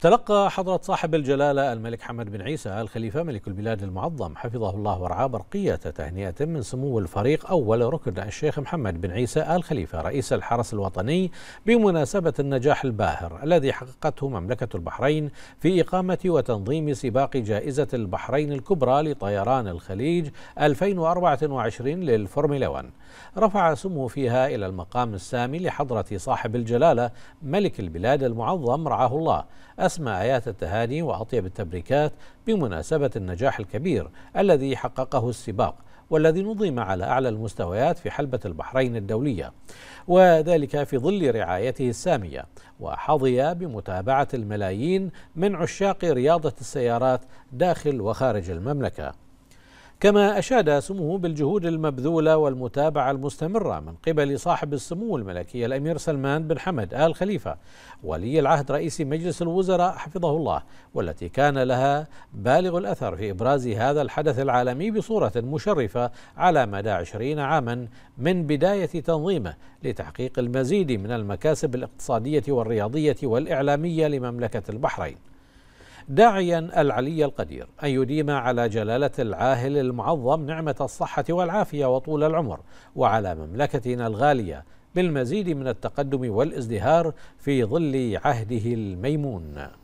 تلقى حضرة صاحب الجلالة الملك حمد بن عيسى الخليفة ملك البلاد المعظم حفظه الله ورعاه برقية تهنئة من سمو الفريق أول ركن الشيخ محمد بن عيسى آل خليفة رئيس الحرس الوطني بمناسبة النجاح الباهر الذي حققته مملكة البحرين في إقامة وتنظيم سباق جائزة البحرين الكبرى لطيران الخليج 2024 للفورمولا 1 رفع سمو فيها إلى المقام السامي لحضرة صاحب الجلالة ملك البلاد المعظم رعاه الله أسمى آيات التهاني وأطيب التبريكات بمناسبة النجاح الكبير الذي حققه السباق والذي نظم على أعلى المستويات في حلبة البحرين الدولية وذلك في ظل رعايته السامية وحظي بمتابعة الملايين من عشاق رياضة السيارات داخل وخارج المملكة كما أشاد سموه بالجهود المبذولة والمتابعة المستمرة من قبل صاحب السمو الملكي الأمير سلمان بن حمد آل خليفة ولي العهد رئيس مجلس الوزراء حفظه الله والتي كان لها بالغ الأثر في إبراز هذا الحدث العالمي بصورة مشرفة على مدى عشرين عاما من بداية تنظيمه لتحقيق المزيد من المكاسب الاقتصادية والرياضية والإعلامية لمملكة البحرين داعيا العلي القدير أن يديم على جلالة العاهل المعظم نعمة الصحة والعافية وطول العمر وعلى مملكتنا الغالية بالمزيد من التقدم والازدهار في ظل عهده الميمون